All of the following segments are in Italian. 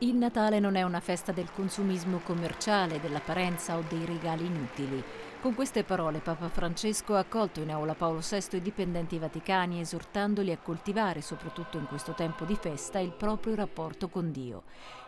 Il Natale non è una festa del consumismo commerciale, dell'apparenza o dei regali inutili. Con queste parole Papa Francesco ha accolto in aula Paolo VI i dipendenti vaticani esortandoli a coltivare, soprattutto in questo tempo di festa, il proprio rapporto con Dio.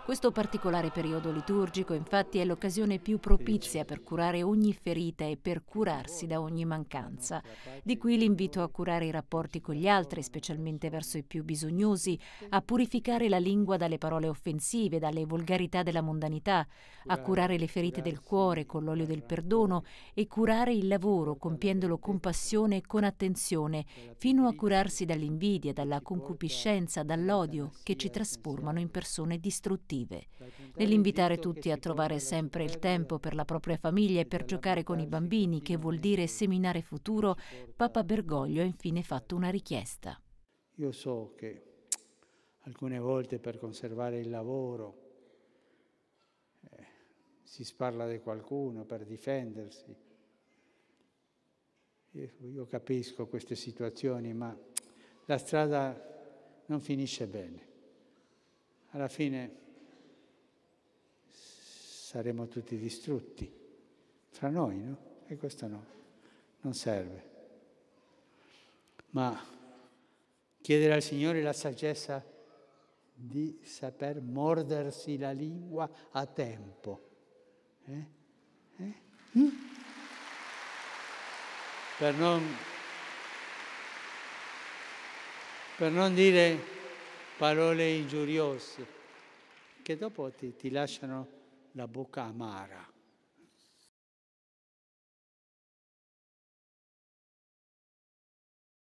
Questo particolare periodo liturgico infatti è l'occasione più propizia per curare ogni ferita e per curarsi da ogni mancanza. Di qui l'invito a curare i rapporti con gli altri, specialmente verso i più bisognosi, a purificare la lingua dalle parole offensive, dalle volgarità della mondanità, a curare le ferite del cuore con l'olio del perdono e curare il lavoro compiendolo con passione e con attenzione, fino a curarsi dall'invidia, dalla concupiscenza, dall'odio che ci trasformano in persone distruttive positive, nell'invitare tutti a trovare sempre il tempo per la propria famiglia e per giocare con i bambini, che vuol dire seminare futuro, Papa Bergoglio ha infine fatto una richiesta. Io so che alcune volte per conservare il lavoro eh, si sparla di qualcuno per difendersi. Io, io capisco queste situazioni, ma la strada non finisce bene. Alla fine saremo tutti distrutti fra noi, no? E questo no, non serve. Ma chiedere al Signore la saggezza di saper mordersi la lingua a tempo. Eh? Eh? Mm? Per, non, per non dire parole ingiuriose che dopo ti, ti lasciano la bocca amara.